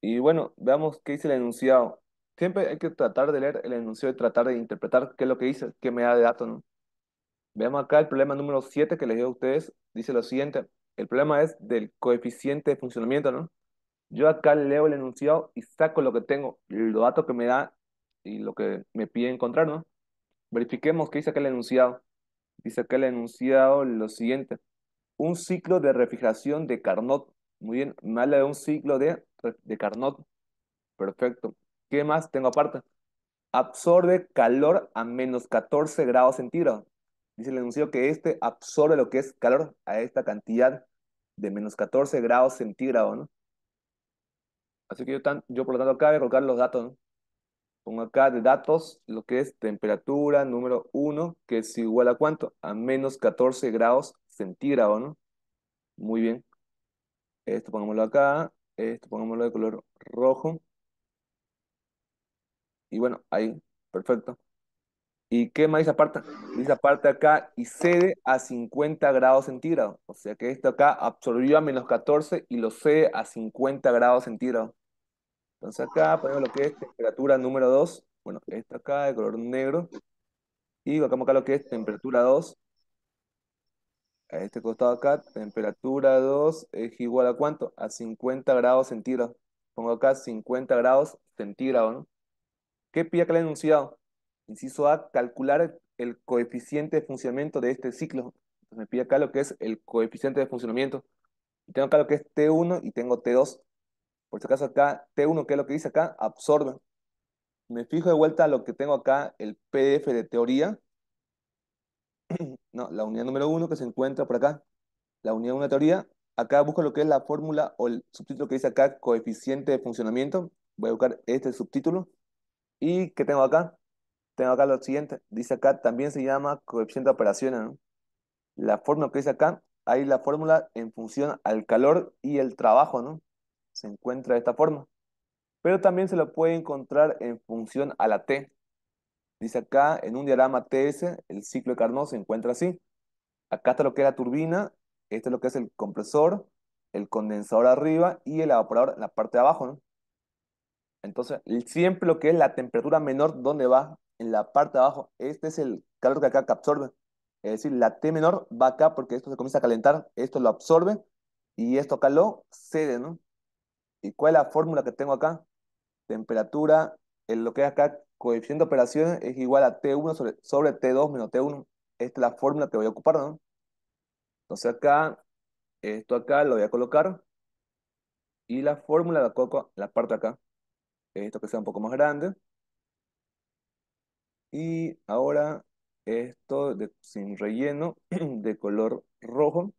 Y bueno, veamos qué dice el enunciado. Siempre hay que tratar de leer el enunciado y tratar de interpretar qué es lo que dice, qué me da de datos, ¿no? Veamos acá el problema número 7 que les dio a ustedes. Dice lo siguiente. El problema es del coeficiente de funcionamiento, ¿no? Yo acá leo el enunciado y saco lo que tengo, los datos que me da y lo que me pide encontrar, ¿no? Verifiquemos qué dice acá el enunciado. Dice acá el enunciado lo siguiente. Un ciclo de refrigeración de Carnot. Muy bien, me habla de un ciclo de de Carnot. Perfecto. ¿Qué más tengo aparte? Absorbe calor a menos 14 grados centígrados. Dice el enunciado que este absorbe lo que es calor a esta cantidad de menos 14 grados centígrados, ¿no? Así que yo, tan, yo por lo tanto acá voy a colocar los datos, Pongo acá de datos lo que es temperatura número 1, que es igual a cuánto? A menos 14 grados centígrados, ¿no? Muy bien. Esto pongámoslo acá. Esto pongámoslo de color rojo. Y bueno, ahí, perfecto. ¿Y qué más dice aparte? Dice acá y cede a 50 grados centígrados. O sea que esto acá absorbió a menos 14 y lo cede a 50 grados centígrados. Entonces acá ponemos lo que es temperatura número 2. Bueno, esto acá de color negro. Y colocamos acá lo que es temperatura 2 a este costado acá, temperatura 2 es igual a cuánto? A 50 grados centígrados. Pongo acá 50 grados centígrados, ¿Qué pide acá el enunciado? Inciso A, calcular el coeficiente de funcionamiento de este ciclo. me pide acá lo que es el coeficiente de funcionamiento. Y tengo acá lo que es T1 y tengo T2. Por si acaso acá, T1, ¿qué es lo que dice acá? Absorbe. Me fijo de vuelta a lo que tengo acá, el PDF de teoría no, la unidad número uno que se encuentra por acá, la unidad de una teoría, acá busco lo que es la fórmula o el subtítulo que dice acá, coeficiente de funcionamiento, voy a buscar este subtítulo, y ¿qué tengo acá? Tengo acá lo siguiente, dice acá, también se llama coeficiente de operaciones, La fórmula que dice acá, hay la fórmula en función al calor y el trabajo, ¿no? Se encuentra de esta forma. Pero también se lo puede encontrar en función a la T, Dice acá, en un diagrama TS, el ciclo de Carnot se encuentra así. Acá está lo que es la turbina, este es lo que es el compresor, el condensador arriba y el evaporador en la parte de abajo, ¿no? Entonces, siempre lo que es la temperatura menor, ¿dónde va? En la parte de abajo. Este es el calor que acá absorbe. Es decir, la T menor va acá porque esto se comienza a calentar, esto lo absorbe y esto acá lo cede, ¿no? ¿Y cuál es la fórmula que tengo acá? Temperatura, en lo que es acá coeficiente de operaciones es igual a T1 sobre, T2 menos T1. Esta es la fórmula que voy a ocupar, ¿no? Entonces acá, esto acá lo voy a colocar. Y la fórmula la coloco la parte acá. Esto que sea un poco más grande. Y ahora esto sin relleno de color rojo.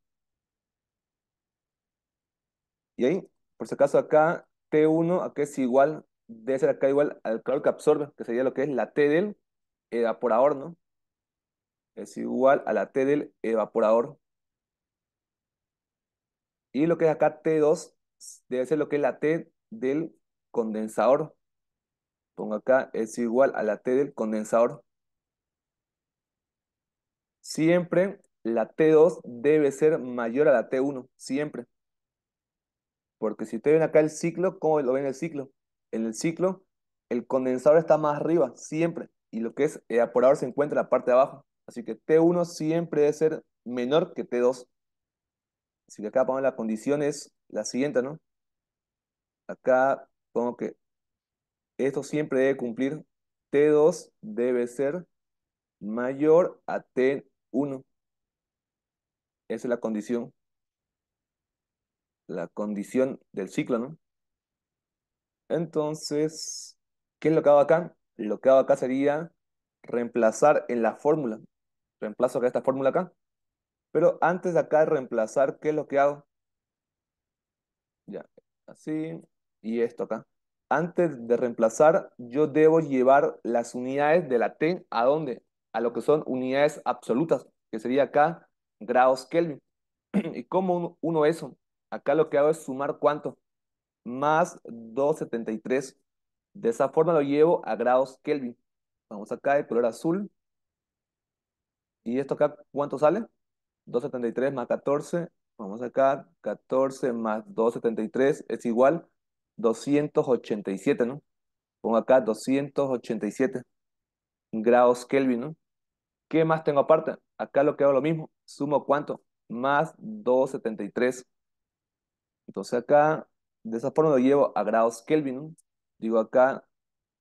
Y ahí, por si acaso acá, T1 acá es igual debe ser acá igual al calor que absorbe, que sería lo que es la T del evaporador, ¿no? Es igual a la T del evaporador. Y lo que es acá T2 debe ser lo que es la T del condensador. Pongo acá, es igual a la T del condensador. Siempre la T2 debe ser mayor a la T1, siempre. Porque si ustedes ven acá el ciclo, ¿cómo lo ven el ciclo? en el ciclo, el condensador está más arriba, siempre, y lo que es evaporador eh, se encuentra en la parte de abajo. Así que T1 siempre debe ser menor que T2. Así que acá pongo la condición es la siguiente, ¿no? Acá pongo que esto siempre debe cumplir. T2 debe ser mayor a T1. Esa es la condición. La condición del ciclo, ¿no? Entonces, ¿qué es lo que hago acá? Lo que hago acá sería reemplazar en la fórmula. Reemplazo acá esta fórmula acá. Pero antes de acá reemplazar, ¿qué es lo que hago? Ya, así. Y esto acá. Antes de reemplazar, yo debo llevar las unidades de la T a dónde? A lo que son unidades absolutas, que sería acá grados Kelvin. ¿Y cómo uno, uno eso? Acá lo que hago es sumar cuánto? más 273. De esa forma lo llevo a grados Kelvin. Vamos acá de color azul. ¿Y esto acá cuánto sale? 273 más 14. Vamos acá, 14 más 273 es igual 287, ¿no? Pongo acá 287 grados Kelvin, ¿no? ¿Qué más tengo aparte? Acá lo que hago lo mismo. Sumo cuánto? Más 273. Entonces acá de esa forma lo llevo a grados Kelvin. Digo acá,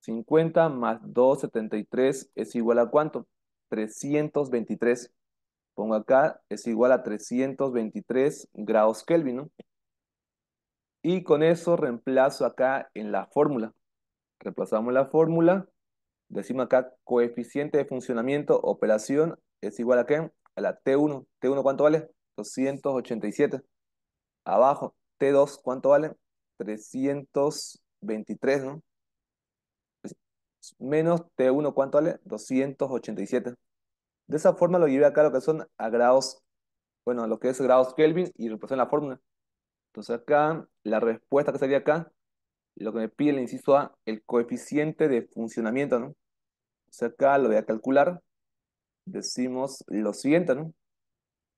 50 más 273 es igual a cuánto? 323. Pongo acá, es igual a 323 grados Kelvin. Y con eso reemplazo acá en la fórmula. Reemplazamos la fórmula. Decimos acá coeficiente de funcionamiento, operación, es igual a qué? A la T1. ¿T1 cuánto vale? 287. Abajo, T2, ¿cuánto vale? 323, ¿no? Menos T1, ¿cuánto vale? 287. De esa forma lo llevé acá lo que son a grados, bueno, lo que es grados Kelvin y representan la fórmula. Entonces acá, la respuesta que sería acá, lo que me pide el inciso A, el coeficiente de funcionamiento, ¿no? O acá lo voy a calcular. Decimos lo siguiente, ¿no?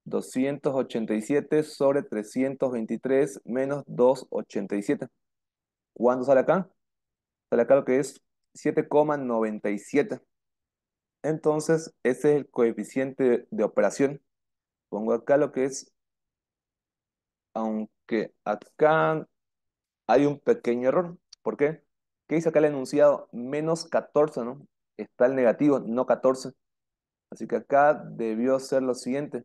287 sobre 323 menos 287. ¿Cuándo sale acá? Sale acá lo que es 7,97. Entonces, ese es el coeficiente de operación. Pongo acá lo que es, aunque acá hay un pequeño error. ¿Por qué? ¿Qué dice acá el enunciado? Menos 14, ¿no? Está el negativo, no 14. Así que acá debió ser lo siguiente.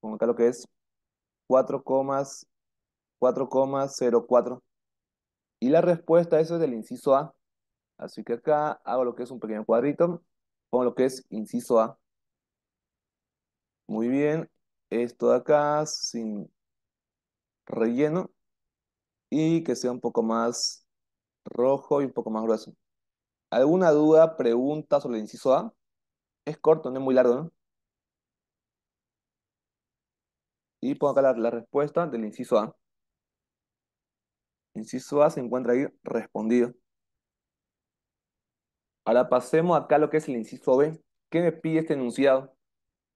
Pongo acá lo que es 4,04. Y la respuesta eso es del inciso A. Así que acá hago lo que es un pequeño cuadrito, pongo lo que es inciso A. Muy bien, esto de acá sin relleno y que sea un poco más rojo y un poco más grueso. ¿Alguna duda, pregunta sobre el inciso A? Es corto, no es muy largo, ¿no? Y pongo acá la, respuesta del inciso A. Inciso A se encuentra ahí respondido. Ahora pasemos acá a lo que es el inciso B. ¿Qué me pide este enunciado?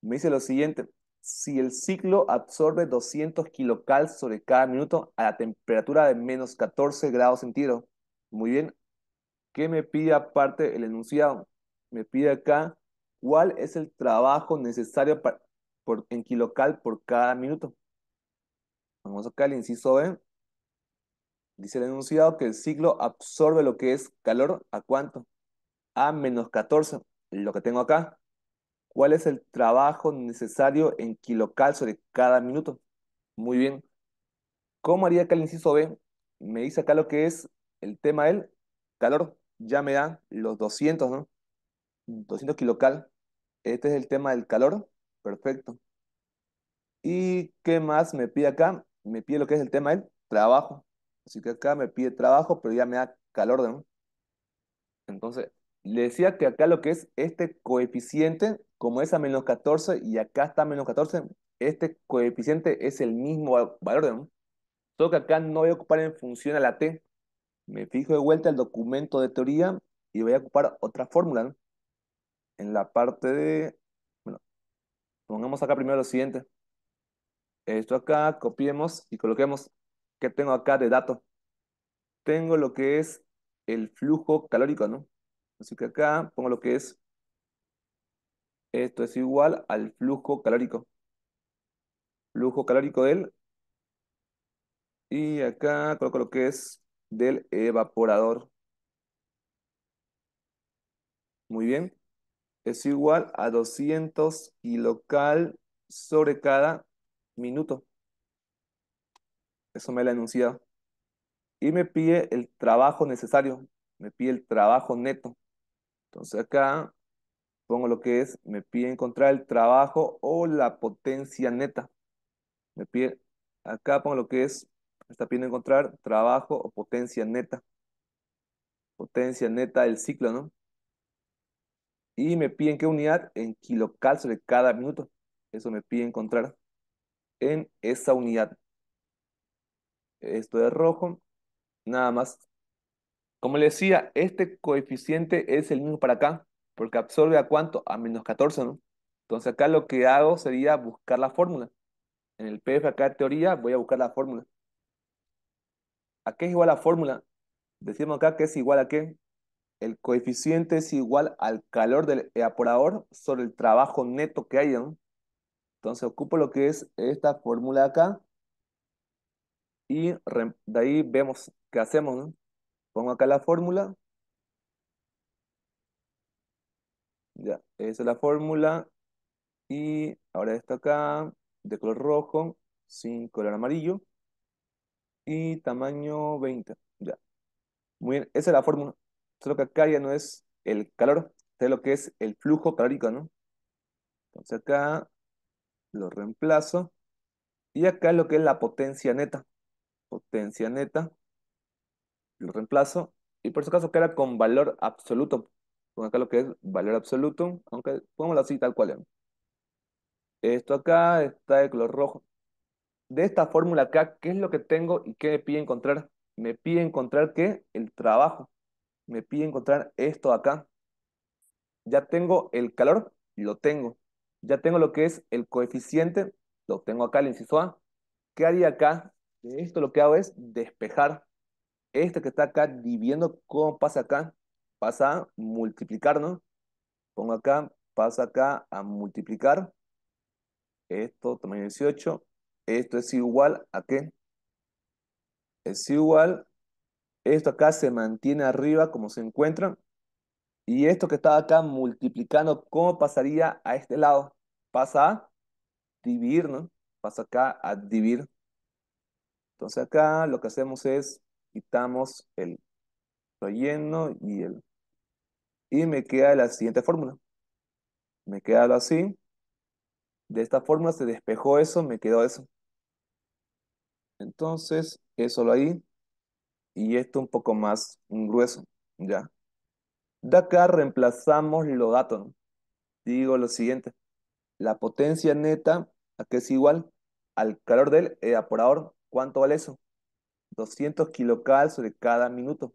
Me dice lo siguiente. Si el ciclo absorbe 200 kilocal sobre cada minuto a la temperatura de menos 14 grados centígrados. Muy bien. ¿Qué me pide aparte el enunciado? Me pide acá cuál es el trabajo necesario para en kilocal por cada minuto. Vamos acá al inciso B. Dice el enunciado que el ciclo absorbe lo que es calor a cuánto? A menos 14, lo que tengo acá. ¿Cuál es el trabajo necesario en kilocal sobre cada minuto? Muy bien. ¿Cómo haría acá el inciso B? Me dice acá lo que es el tema del calor. Ya me da los 200, ¿no? 200 kilocal. Este es el tema del calor. Perfecto. ¿Y qué más me pide acá? Me pide lo que es el tema del trabajo. Así que acá me pide trabajo, pero ya me da calor de Entonces, le decía que acá lo que es este coeficiente, como es a menos 14 y acá está a menos 14, este coeficiente es el mismo valor de Solo que acá no voy a ocupar en función a la t. Me fijo de vuelta el documento de teoría y voy a ocupar otra fórmula. En la parte de Pongamos acá primero lo siguiente. Esto acá, copiemos y coloquemos. ¿Qué tengo acá de dato? Tengo lo que es el flujo calórico, ¿no? Así que acá pongo lo que es. Esto es igual al flujo calórico. Flujo calórico del. Y acá coloco lo que es del evaporador. Muy bien es igual a 200 kilocal sobre cada minuto. Eso me lo ha enunciado. Y me pide el trabajo necesario, me pide el trabajo neto. Entonces acá pongo lo que es, me pide encontrar el trabajo o la potencia neta. Me pide, acá pongo lo que es, está pidiendo encontrar trabajo o potencia neta. Potencia neta del ciclo, ¿no? y me piden qué unidad en kilocalcio de cada minuto. Eso me pide encontrar en esa unidad. Esto es rojo. Nada más. Como les decía, este coeficiente es el mismo para acá, porque absorbe a cuánto? A menos 14, ¿no? Entonces acá lo que hago sería buscar la fórmula. En el PF acá de teoría voy a buscar la fórmula. ¿A qué es igual la fórmula? Decimos acá que es igual a qué? el coeficiente es igual al calor del evaporador sobre el trabajo neto que hay. Entonces ocupo lo que es esta fórmula acá y de ahí vemos qué hacemos. Pongo acá la fórmula. Ya, esa es la fórmula. Y ahora esto acá, de color rojo, sin color amarillo. Y tamaño 20. Ya. Muy bien, esa es la fórmula. Solo que acá ya no es el calor, es lo que es el flujo calórico, ¿no? Entonces acá lo reemplazo. Y acá lo que es la potencia neta. Potencia neta. Lo reemplazo. Y por su caso queda con valor absoluto. Con acá lo que es valor absoluto. Aunque pongámoslo así tal cual. Esto acá está de color rojo. De esta fórmula acá, ¿qué es lo que tengo y qué me pide encontrar? Me pide encontrar que el trabajo me pide encontrar esto acá. Ya tengo el calor, lo tengo. Ya tengo lo que es el coeficiente, lo tengo acá, el inciso A. ¿Qué haría acá? esto lo que hago es despejar. Este que está acá dividiendo, ¿cómo pasa acá? Pasa a multiplicar, ¿no? Pongo acá, pasa acá a multiplicar. Esto, tamaño 18. Esto es igual a qué? Es igual esto acá se mantiene arriba como se encuentran. Y esto que estaba acá multiplicando, ¿cómo pasaría a este lado? Pasa a dividir, ¿no? Pasa acá a dividir. Entonces acá lo que hacemos es quitamos el relleno y el... Y me queda la siguiente fórmula. Me queda así. De esta fórmula se despejó eso, me quedó eso. Entonces, eso lo ahí y esto un poco más grueso, ¿ya? De acá reemplazamos lo dato. Digo lo siguiente, la potencia neta, ¿a es igual? Al calor del evaporador, ¿cuánto vale eso? 200 kilocal sobre cada minuto.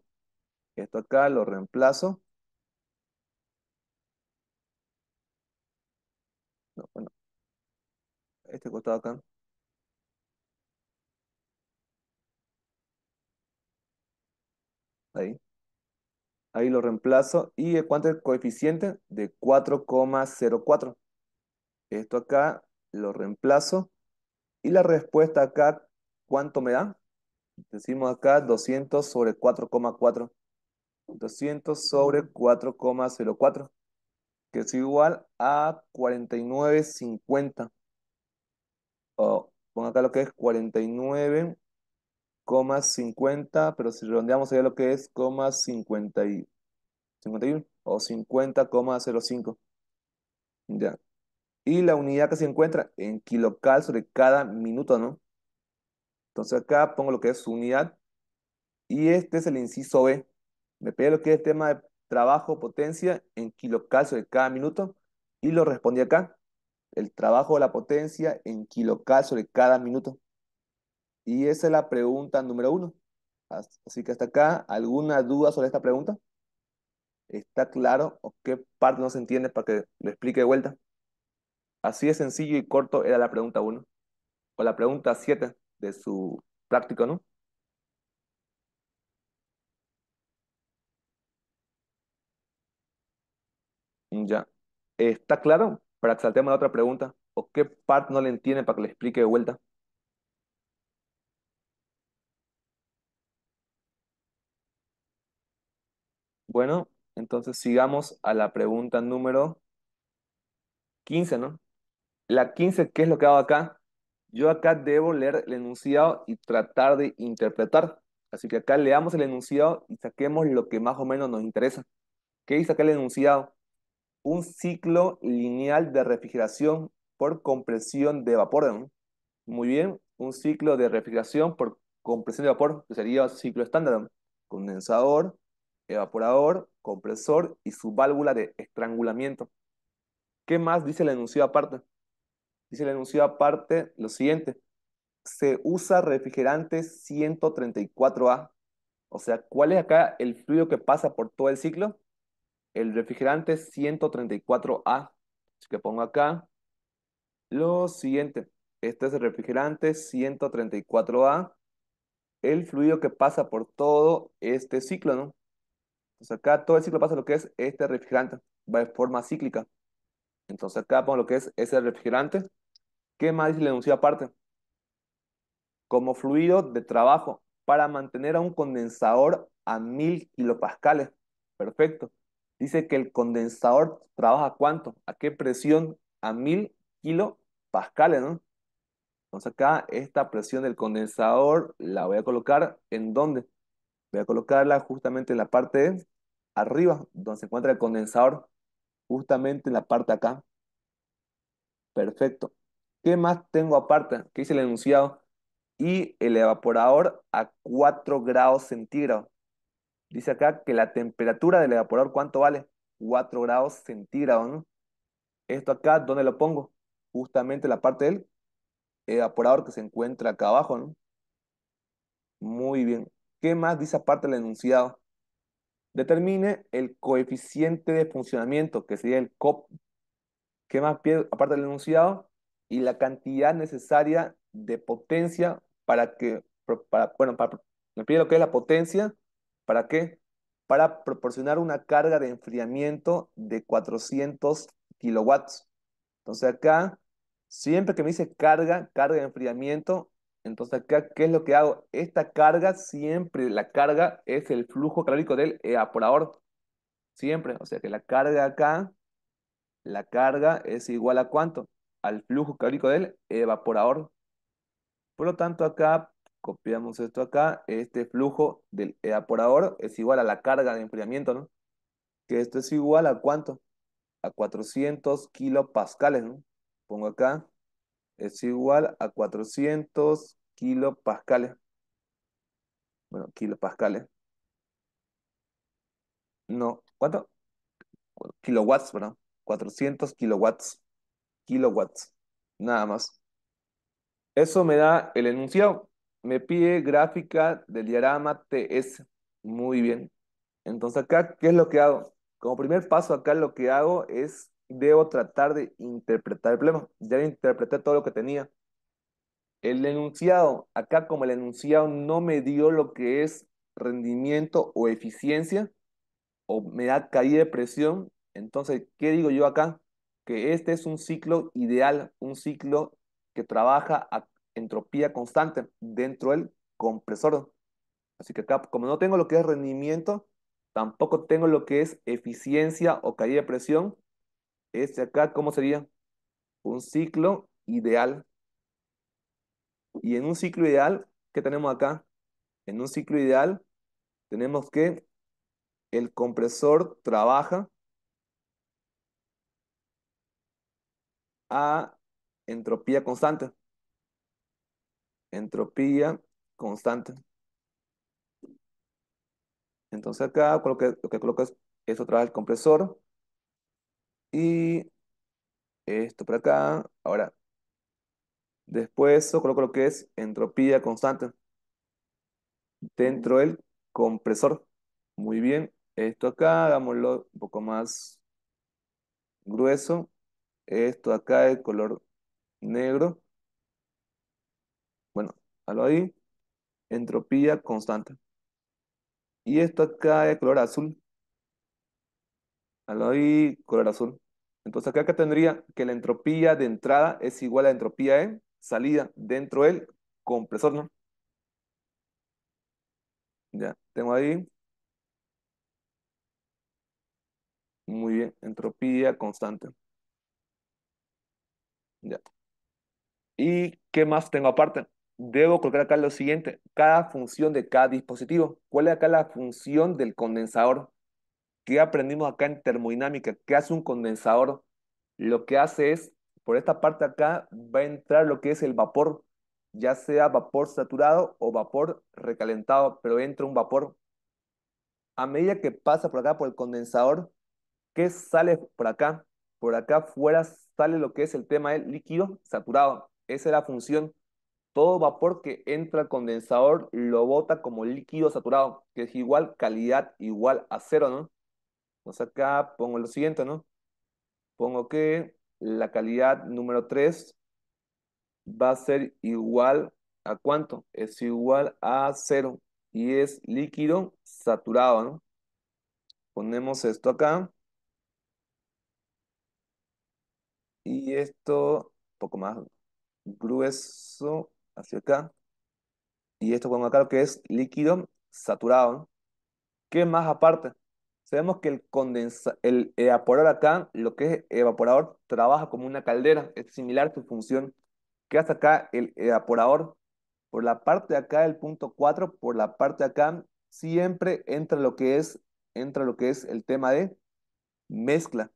Esto acá lo reemplazo. No, bueno. Este costado acá. ahí. Ahí lo reemplazo. ¿Y cuánto es el coeficiente? De 4,04. Esto acá lo reemplazo. Y la respuesta acá, ¿cuánto me da? Decimos acá 200 sobre 4,4. 200 sobre 4,04. Mm. Que es igual a 49,50. O acá lo que es 49 coma 50, pero si redondeamos sería lo que es, coma 50 y, 51 o 50,05. Ya. Y la unidad que se encuentra en kilocal sobre cada minuto, ¿no? Entonces acá pongo lo que es su unidad y este es el inciso B. Me pide lo que es el tema de trabajo, potencia en kilocal sobre cada minuto y lo respondí acá. El trabajo de la potencia en kilocal sobre cada minuto. Y esa es la pregunta número uno. Así que hasta acá, ¿alguna duda sobre esta pregunta? ¿Está claro o qué parte no se entiende para que lo explique de vuelta? Así de sencillo y corto era la pregunta uno. o la pregunta siete de su práctico, ¿no? Mm, ya. ¿Está claro? Para que saltemos a la otra pregunta. ¿O qué parte no le entiende para que le explique de vuelta? Bueno, entonces sigamos a la pregunta número 15, ¿no? La 15, ¿qué es lo que hago acá? Yo acá debo leer el enunciado y tratar de interpretar. Así que acá leamos el enunciado y saquemos lo que más o menos nos interesa. ¿Qué dice acá el enunciado? Un ciclo lineal de refrigeración por compresión de vapor. Muy bien, un ciclo de refrigeración por compresión de vapor, que sería ciclo estándar. Condensador, evaporador, compresor y su válvula de estrangulamiento. ¿Qué más dice el enunciado aparte? Dice el enunciado aparte lo siguiente. Se usa refrigerante 134A. O sea, ¿cuál es acá el fluido que pasa por todo el ciclo? El refrigerante 134A. Así que pongo acá lo siguiente. Este es el refrigerante 134A. El fluido que pasa por todo este ciclo, ¿no? Entonces acá todo el ciclo pasa lo que es este refrigerante, va de forma cíclica. Entonces acá pongo lo que es ese refrigerante. ¿Qué más dice la aparte? Como fluido de trabajo para mantener a un condensador a 1000 kilopascales. Perfecto. Dice que el condensador trabaja cuánto, a qué presión, a 1000 kilopascales, ¿no? Entonces acá esta presión del condensador la voy a colocar en dónde? Voy a colocarla justamente en la parte arriba, donde se encuentra el condensador, justamente en la parte acá. Perfecto. ¿Qué más tengo aparte? ¿Qué dice el enunciado? Y el evaporador a 4 grados centígrados. Dice acá que la temperatura del evaporador, ¿cuánto vale? 4 grados centígrados, ¿no? Esto acá, ¿dónde lo pongo? Justamente la parte del evaporador que se encuentra acá abajo, ¿no? Muy bien. ¿Qué más dice aparte el enunciado? Determine el coeficiente de funcionamiento, que sería el COP. ¿Qué más pide aparte del enunciado? Y la cantidad necesaria de potencia para que, para, bueno, me pide lo que es la potencia, ¿para qué? Para proporcionar una carga de enfriamiento de 400 kilowatts. Entonces acá, siempre que me dice carga, carga de enfriamiento, entonces, acá, ¿qué, es lo que hago? Esta carga siempre, la carga es el flujo calórico del evaporador. Siempre. O sea que la carga acá, la carga es igual a cuánto? Al flujo calórico del evaporador. Por lo tanto, acá copiamos esto acá. Este flujo del evaporador es igual a la carga de enfriamiento, ¿no? Que esto es igual a cuánto? A 400 kilopascales, ¿no? Pongo acá es igual a 400 kilopascales. Bueno, kilopascales. No, ¿cuánto? Kilowatts, ¿verdad? 400 kilowatts. Kilowatts. Nada más. Eso me da el enunciado. Me pide gráfica del diagrama TS. Muy bien. Entonces acá, ¿qué es lo que hago? Como primer paso acá lo que hago es debo tratar de interpretar el problema. Ya interpreté todo lo que tenía. El enunciado, acá como el enunciado no me dio lo que es rendimiento o eficiencia, o me da caída de presión, entonces, ¿qué digo yo acá? Que este es un ciclo ideal, un ciclo que trabaja a entropía constante dentro del compresor. Así que acá, como no tengo lo que es rendimiento, tampoco tengo lo que es eficiencia o caída de presión, este acá, ¿cómo sería? Un ciclo ideal. Y en un ciclo ideal, ¿qué tenemos acá? En un ciclo ideal tenemos que el compresor trabaja a entropía constante. Entropía constante. Entonces acá lo que, lo que coloco es, eso vez el compresor y esto por acá. Ahora, después eso coloco lo que es entropía constante dentro del compresor. Muy bien. Esto acá, hagámoslo un poco más grueso. Esto acá de color negro. Bueno, halo ahí. Entropía constante. Y esto acá de color azul. Ahí, color azul. Entonces acá, acá tendría que la entropía de entrada es igual a la entropía de salida dentro del compresor, ¿no? Ya, tengo ahí. Muy bien, entropía constante. Ya. ¿Y qué más tengo aparte? Debo colocar acá lo siguiente, cada función de cada dispositivo. ¿Cuál es acá la función del condensador? Qué aprendimos acá en termodinámica, que hace un condensador, lo que hace es, por esta parte acá va a entrar lo que es el vapor, ya sea vapor saturado o vapor recalentado, pero entra un vapor. A medida que pasa por acá, por el condensador, ¿qué sale por acá? Por acá afuera sale lo que es el tema del líquido saturado. Esa es la función. Todo vapor que entra al condensador lo bota como líquido saturado, que es igual calidad igual a cero, ¿no? acá pongo lo siguiente, ¿no? Pongo que la calidad número 3 va a ser igual a cuánto? Es igual a 0 y es líquido saturado, ¿no? Ponemos esto acá. Y esto un poco más grueso hacia acá. Y esto pongo acá lo que es líquido saturado. ¿Qué más aparte? Sabemos que el, el evaporador acá, lo que es evaporador, trabaja como una caldera, es similar a su función. Que hace acá el evaporador? Por la parte de acá, el punto 4, por la parte de acá, siempre entra lo que es, entra lo que es el tema de mezcla.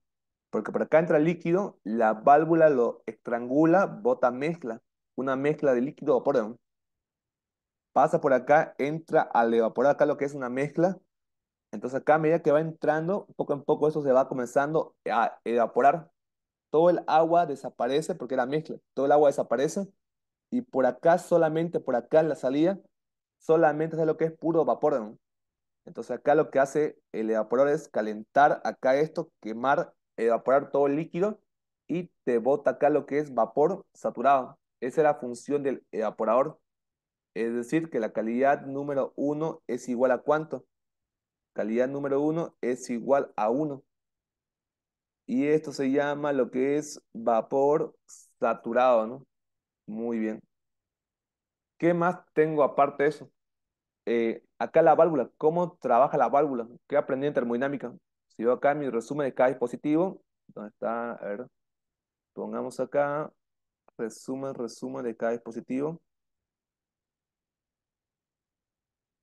Porque por acá entra líquido, la válvula lo estrangula, bota mezcla. Una mezcla de líquido, perdón. Pasa por acá, entra al evaporador acá lo que es una mezcla. Entonces acá a medida que va entrando, poco a poco eso se va comenzando a evaporar. Todo el agua desaparece porque era mezcla. Todo el agua desaparece y por acá solamente, por acá en la salida, solamente es lo que es puro vapor. Entonces acá lo que hace el evaporador es calentar acá esto, quemar, evaporar todo el líquido y te bota acá lo que es vapor saturado. Esa es la función del evaporador. Es decir, que la calidad número uno es igual a cuánto? calidad número uno es igual a uno. Y esto se llama lo que es vapor saturado, ¿no? Muy bien. ¿Qué más tengo aparte de eso? Eh, acá la válvula, ¿cómo trabaja la válvula? ¿Qué aprendí en termodinámica? Si yo acá mi resumen de cada dispositivo, ¿dónde está? A ver, pongamos acá, resumen, resumen de cada dispositivo.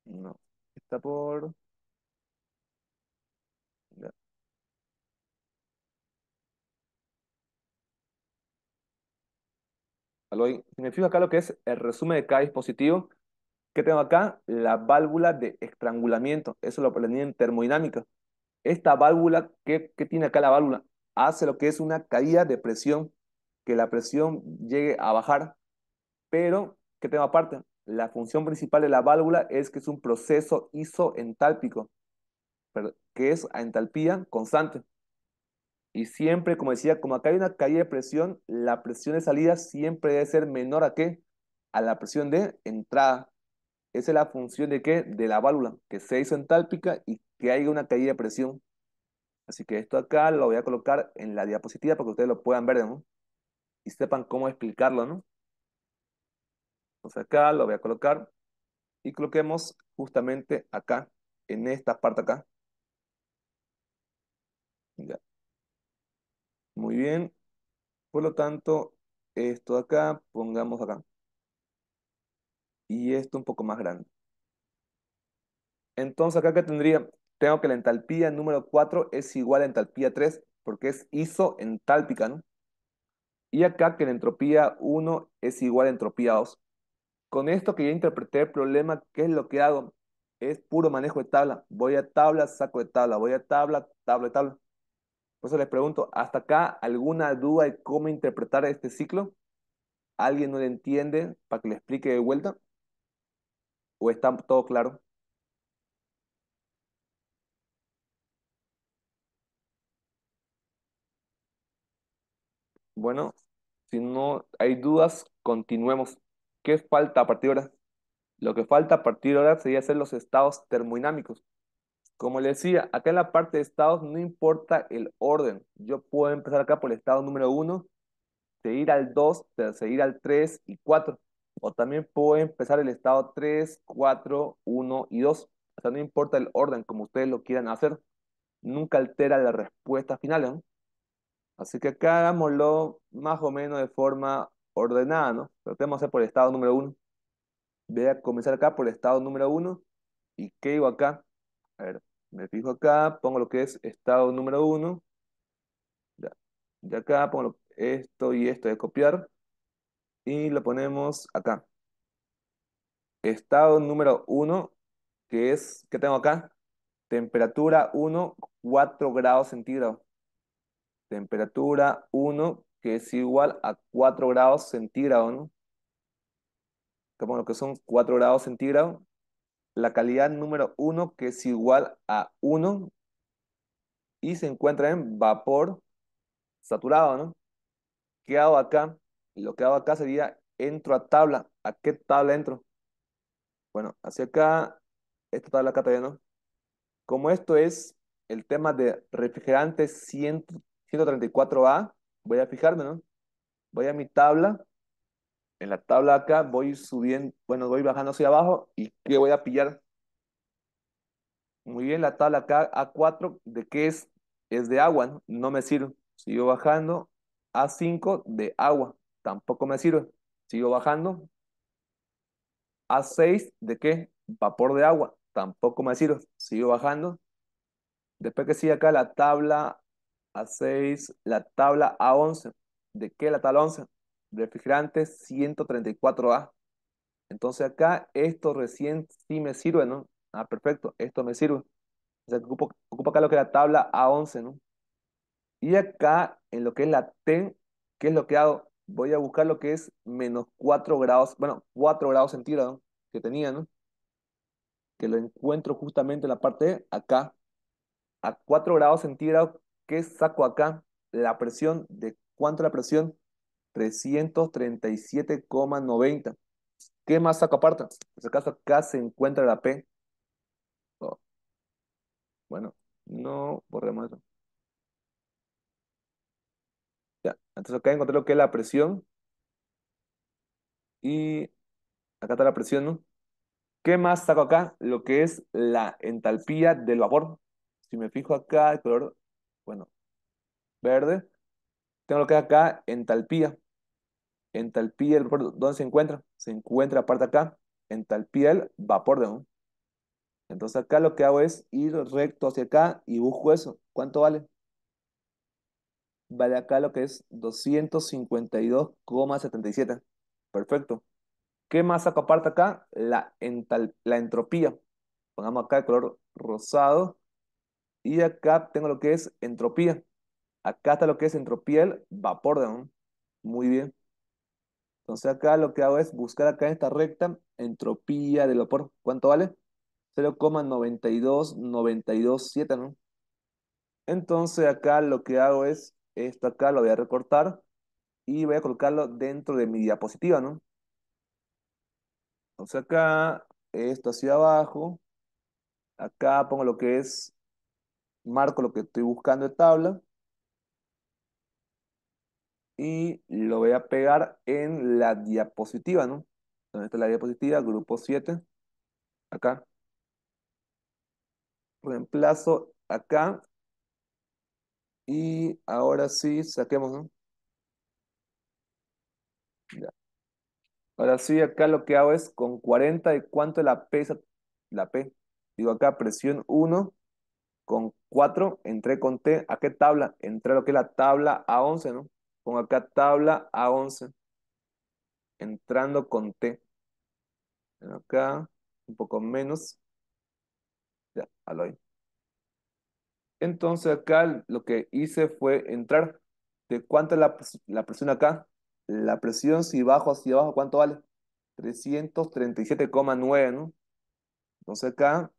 No, está por si me fijo acá lo que es el resumen de cada dispositivo, ¿qué tengo acá? La válvula de estrangulamiento. Eso lo aprendí en termodinámica. Esta válvula, ¿qué, qué tiene acá la válvula? Hace lo que es una caída de presión, que la presión llegue a bajar. Pero, ¿qué tengo aparte? La función principal de la válvula es que es un proceso isoentálpico, que es a entalpía constante. Y siempre, como decía, como acá hay una caída de presión, la presión de salida siempre debe ser menor a qué? A la presión de entrada. Esa es la función de qué? De la válvula, que se hizo entálpica y que haya una caída de presión. Así que esto acá lo voy a colocar en la diapositiva para que ustedes lo puedan ver, ¿no? Y sepan cómo explicarlo, ¿no? Entonces acá lo voy a colocar y coloquemos justamente acá, en esta parte acá. Ya. Muy bien. Por lo tanto, esto de acá, pongamos acá. Y esto un poco más grande. Entonces acá que tendría, tengo que la entalpía número 4 es igual a entalpía 3 porque es isoentálpica, ¿no? Y acá que la entropía 1 es igual a entropía 2. Con esto que ya interpreté el problema, ¿qué es lo que hago? Es puro manejo de tabla. Voy a tabla, saco de tabla, voy a tabla, tabla tabla. Por eso les pregunto, ¿hasta acá alguna duda de cómo interpretar este ciclo? ¿Alguien no le entiende para que le explique de vuelta? ¿O está todo claro? Bueno, si no hay dudas, continuemos. ¿Qué falta a partir de ahora? Lo que falta a partir de ahora sería hacer los estados termodinámicos. Como les decía, acá en la parte de estados no importa el orden. Yo puedo empezar acá por el estado número 1, seguir al 2, seguir al 3 y 4. O también puedo empezar el estado 3, 4, 1 y 2. O sea, no importa el orden, como ustedes lo quieran hacer. Nunca altera la respuesta final. ¿no? Así que acá hagámoslo más o menos de forma ordenada, ¿no? Tratemos de hacer por el estado número 1. Voy a comenzar acá por el estado número 1. ¿Y qué digo acá? A ver, me fijo acá, pongo lo que es estado número 1. De acá pongo esto y esto de copiar. Y lo ponemos acá. Estado número 1, que es, ¿qué tengo acá? Temperatura 1, 4 grados centígrados. Temperatura 1, que es igual a 4 grados centígrados, ¿no? Acá pongo lo que son 4 grados centígrados la calidad número 1 que es igual a 1 y se encuentra en vapor saturado, ¿no? ¿Qué hago acá? Lo que hago acá sería entro a tabla. ¿A qué tabla entro? Bueno, hacia acá, esta tabla acá no. Como esto es el tema de refrigerante 134A, voy a fijarme, ¿no? Voy a mi tabla en la tabla acá voy subiendo, bueno, voy bajando hacia abajo y ¿qué voy a pillar? Muy bien, la tabla acá A4, ¿de qué es? Es de agua, no me sirve. Sigo bajando A5 de agua, tampoco me sirve. Sigo bajando A6, ¿de qué? Vapor de agua, tampoco me sirve. Sigo bajando. Después que sigue acá la tabla A6, la tabla A11, ¿de qué la tabla 11? refrigerante 134A. Entonces acá esto recién sí me sirve, ¿no? Ah, perfecto, esto me sirve. O sea, ocupo, acá lo que es la tabla A11, ¿no? Y acá, en lo que es la T, ¿qué es lo que hago? Voy a buscar lo que es menos 4 grados, bueno, 4 grados centígrados que tenía, ¿no? Que lo encuentro justamente en la parte de acá. A 4 grados centígrados, ¿qué saco acá? La presión, ¿de cuánto la presión? 337,90. ¿Qué más saco aparte? En este caso acá se encuentra la P. Oh. Bueno, no borremos eso. Ya, entonces acá encontré lo que es la presión. Y acá está la presión, ¿no? ¿Qué más saco acá? Lo que es la entalpía del vapor. Si me fijo acá, el color, bueno, verde. Tengo lo que acá entalpía. Entalpía, el ¿dónde se encuentra? Se encuentra aparte acá, Entalpía, el vapor de un. Entonces acá lo que hago es ir recto hacia acá y busco eso. ¿Cuánto vale? Vale acá lo que es 252,77. Perfecto. ¿Qué más saco aparte acá? La, la entropía. Pongamos acá el color rosado. Y acá tengo lo que es entropía. Acá está lo que es del vapor down. Muy bien. Entonces acá lo que hago es buscar acá en esta recta entropía del vapor. ¿Cuánto vale? 0,92927, ¿no? Entonces acá lo que hago es, esto acá lo voy a recortar y voy a colocarlo dentro de mi diapositiva, ¿no? Entonces acá, esto hacia abajo, acá pongo lo que es, marco lo que estoy buscando de tabla, y lo voy a pegar en la diapositiva, ¿no? Donde está la diapositiva, grupo 7, acá. Reemplazo acá. Y ahora sí, saquemos, ¿no? Ya. Ahora sí, acá lo que hago es con 40 y cuánto la P, la P. Digo acá, presión 1 con 4, entré con T. ¿A qué tabla? Entré a lo que es la tabla A11, ¿no? Pongo acá tabla A11. Entrando con T. Acá, un poco menos. Ya, hoy Entonces acá lo que hice fue entrar. ¿De cuánto es la, la presión acá? La presión si bajo hacia abajo, ¿cuánto vale? 337,9, ¿no? Entonces acá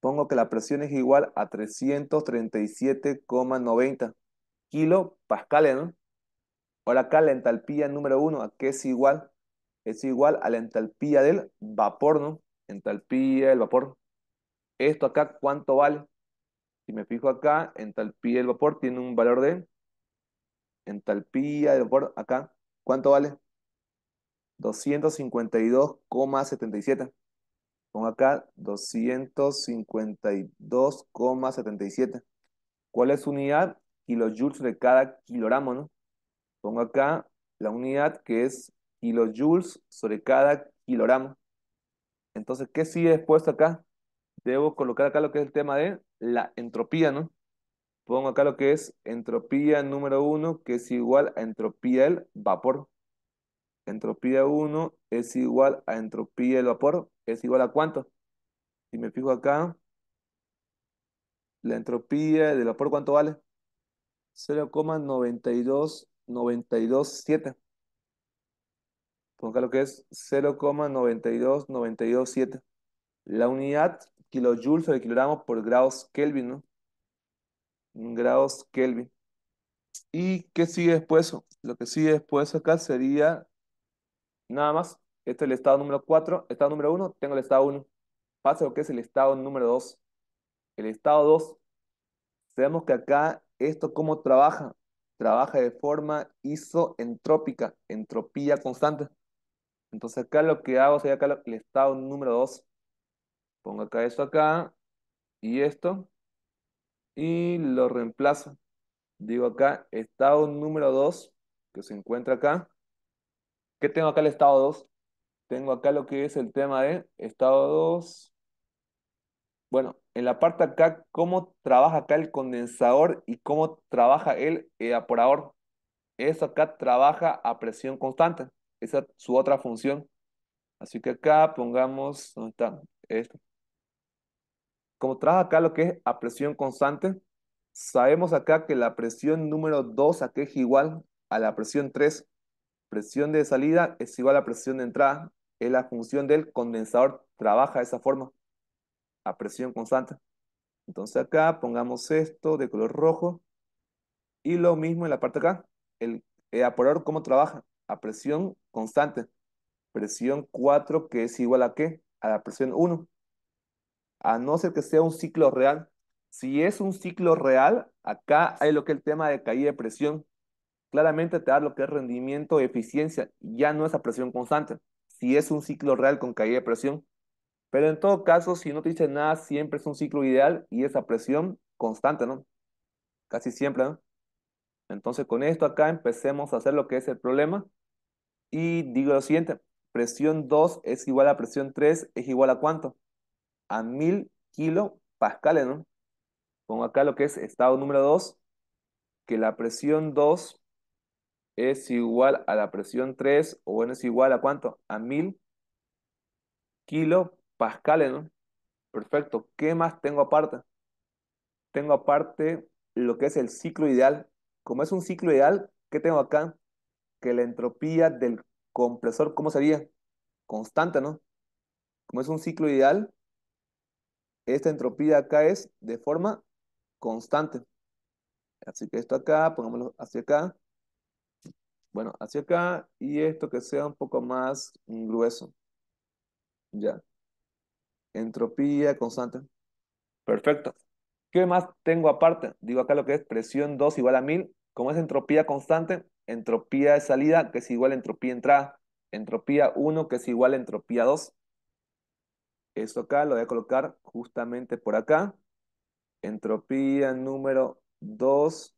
pongo que la presión es igual a 337,90 kilopascales, ¿no? Ahora acá la entalpía número uno, ¿a qué es igual? Es igual a la entalpía del vapor, ¿no? Entalpía del vapor. Esto acá, ¿cuánto vale? Si me fijo acá, entalpía del vapor tiene un valor de... Entalpía del vapor, acá, ¿cuánto vale? 252,77. Pongo acá 252,77. ¿Cuál es su unidad? kilojoules de cada kilogramo, ¿no? Pongo acá la unidad que es kilojoules sobre cada kilogramo. Entonces, ¿qué sigue después acá? Debo colocar acá lo que es el tema de la entropía, ¿no? Pongo acá lo que es entropía número 1, que es igual a entropía del vapor. Entropía 1 es igual a entropía del vapor. ¿Es igual a cuánto? Si me fijo acá, la entropía del vapor, ¿cuánto vale? 0,92927. acá lo que es 0,92927. La unidad kilojoules o de kilogramos por grados Kelvin, ¿no? Grados Kelvin. ¿Y qué sigue después? Lo que sigue después acá sería nada más. Este es el estado número 4. Estado número 1, tengo el estado 1. Pasa lo que es el estado número 2. El estado 2, sabemos que acá ¿Esto cómo trabaja? Trabaja de forma isoentrópica, entropía constante. Entonces acá lo que hago sería acá el estado número 2. Pongo acá esto acá y esto y lo reemplazo. Digo acá estado número 2 que se encuentra acá. ¿Qué tengo acá el estado 2? Tengo acá lo que es el tema de estado 2. Bueno, en la parte acá, cómo trabaja acá el condensador y cómo trabaja el evaporador. Eso acá trabaja a presión constante. Esa es su otra función. Así que acá pongamos, ¿dónde está? Esto. Como trabaja acá lo que es a presión constante, sabemos acá que la presión número 2 aquí es igual a la presión 3. Presión de salida es igual a presión de entrada. Es la función del condensador, trabaja de esa forma a presión constante. Entonces acá pongamos esto de color rojo y lo mismo en la parte acá. El evaporador, ¿cómo trabaja? A presión constante. Presión 4 que es igual a qué? A la presión 1. A no ser que sea un ciclo real. Si es un ciclo real, acá hay lo que es el tema de caída de presión. Claramente te da lo que es rendimiento, eficiencia. Ya no es a presión constante. Si es un ciclo real con caída de presión, pero en todo caso, si no te dice nada, siempre es un ciclo ideal y esa presión constante, ¿no? Casi siempre, ¿no? Entonces, con esto acá empecemos a hacer lo que es el problema. Y digo lo siguiente, presión 2 es igual a presión 3, es igual a cuánto? A 1000 kilopascales, ¿no? Pongo acá lo que es estado número 2, que la presión 2 es igual a la presión 3, o bueno, es igual a cuánto? A 1000 kilopascales Pascal, ¿no? Perfecto. ¿Qué más tengo aparte? Tengo aparte lo que es el ciclo ideal. Como es un ciclo ideal, ¿qué tengo acá? Que la entropía del compresor, ¿cómo sería? Constante, ¿no? Como es un ciclo ideal, esta entropía acá es de forma constante. Así que esto acá, pongámoslo hacia acá. Bueno, hacia acá y esto que sea un poco más grueso. Ya entropía constante. Perfecto. ¿Qué más tengo aparte? Digo acá lo que es presión 2 igual a 1000. Como es entropía constante, entropía de salida que es igual a entropía de entrada. Entropía 1 que es igual a entropía 2. eso acá lo voy a colocar justamente por acá. Entropía número 2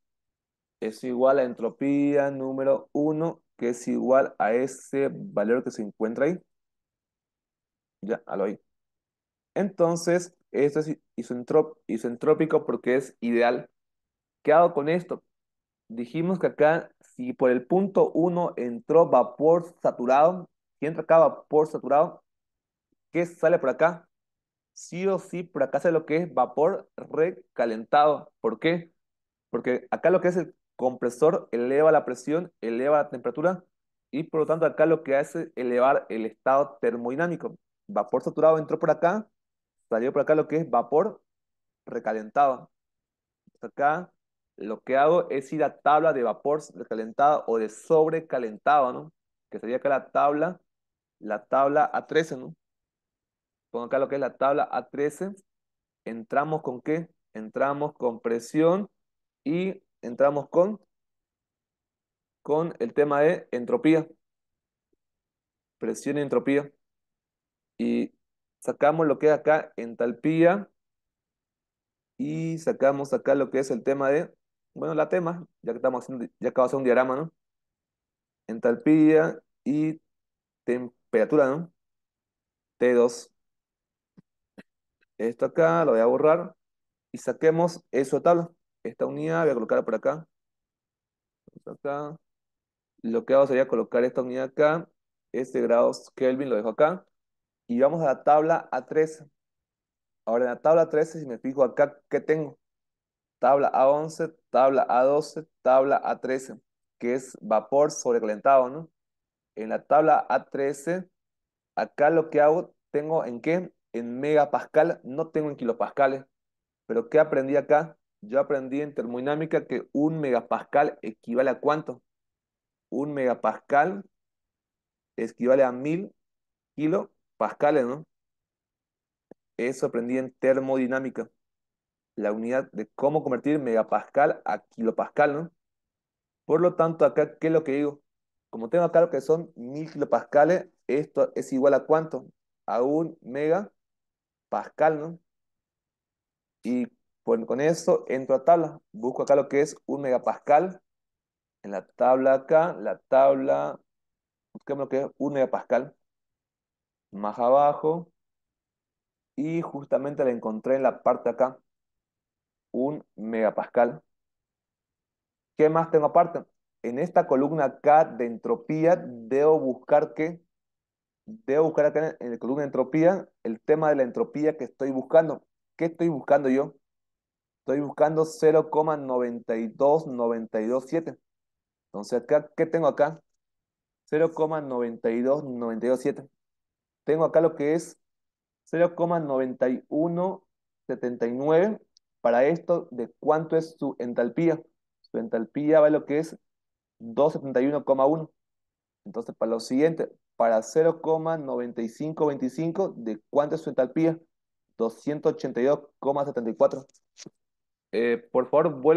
es igual a entropía número 1 que es igual a ese valor que se encuentra ahí. Ya, a lo ahí. Entonces, esto es isentrópico porque es ideal. ¿Qué hago con esto? Dijimos que acá, si por el punto 1 entró vapor saturado, si entra acá vapor saturado, ¿qué sale por acá? Sí o sí, por acá sale lo que es vapor recalentado. ¿Por qué? Porque acá lo que es el compresor eleva la presión, eleva la temperatura y por lo tanto acá lo que hace es elevar el estado termodinámico. Vapor saturado entró por acá, salió por acá lo que es vapor recalentado. Acá lo que hago es ir a tabla de vapor recalentado o de sobrecalentado, ¿no? Que sería acá la tabla, la tabla A13, ¿no? Pongo acá lo que es la tabla A13. Entramos con qué? Entramos con presión y entramos con, con el tema de entropía. Presión y entropía. Y Sacamos lo que es acá entalpía y sacamos acá lo que es el tema de, bueno, la tema, ya que estamos ya de hacer un diagrama, ¿no? Entalpía y temperatura, ¿no? T2. Esto acá lo voy a borrar y saquemos eso de tabla. Esta unidad voy a colocar por acá. acá. Lo que hago sería colocar esta unidad acá. Este grados Kelvin lo dejo acá. Y vamos a la tabla A13. Ahora en la tabla 13, si me fijo acá, ¿qué tengo? Tabla A11, tabla A12, tabla A13, que es vapor sobrecalentado, ¿no? En la tabla A13, acá lo que hago, tengo en qué? En megapascal, no tengo en kilopascales. Pero ¿qué aprendí acá? Yo aprendí en termodinámica que un megapascal equivale a cuánto? Un megapascal equivale a mil kilo pascales ¿no? Eso aprendí en termodinámica, la unidad de cómo convertir megapascal a kilopascal, ¿no? Por lo tanto, acá, ¿qué es lo que digo? Como tengo acá lo que son mil kilopascales, esto es igual a cuánto? A un megapascal, ¿no? Y con eso entro a tabla, busco acá lo que es un megapascal, en la tabla acá, la tabla, busquemos lo que es un megapascal, más abajo y justamente la encontré en la parte acá un megapascal. ¿Qué más tengo aparte? En esta columna acá de entropía debo buscar que debo buscar acá en la columna de entropía el tema de la entropía que estoy buscando. ¿Qué estoy buscando yo? Estoy buscando 0,92927. Entonces acá, ¿qué tengo acá? 0,92927. Tengo acá lo que es 0,9179. Para esto, ¿de cuánto es su entalpía? Su entalpía vale lo que es 271,1. Entonces, para lo siguiente, para 0,9525, ¿de cuánto es su entalpía? 282,74. Eh, por favor, vuela.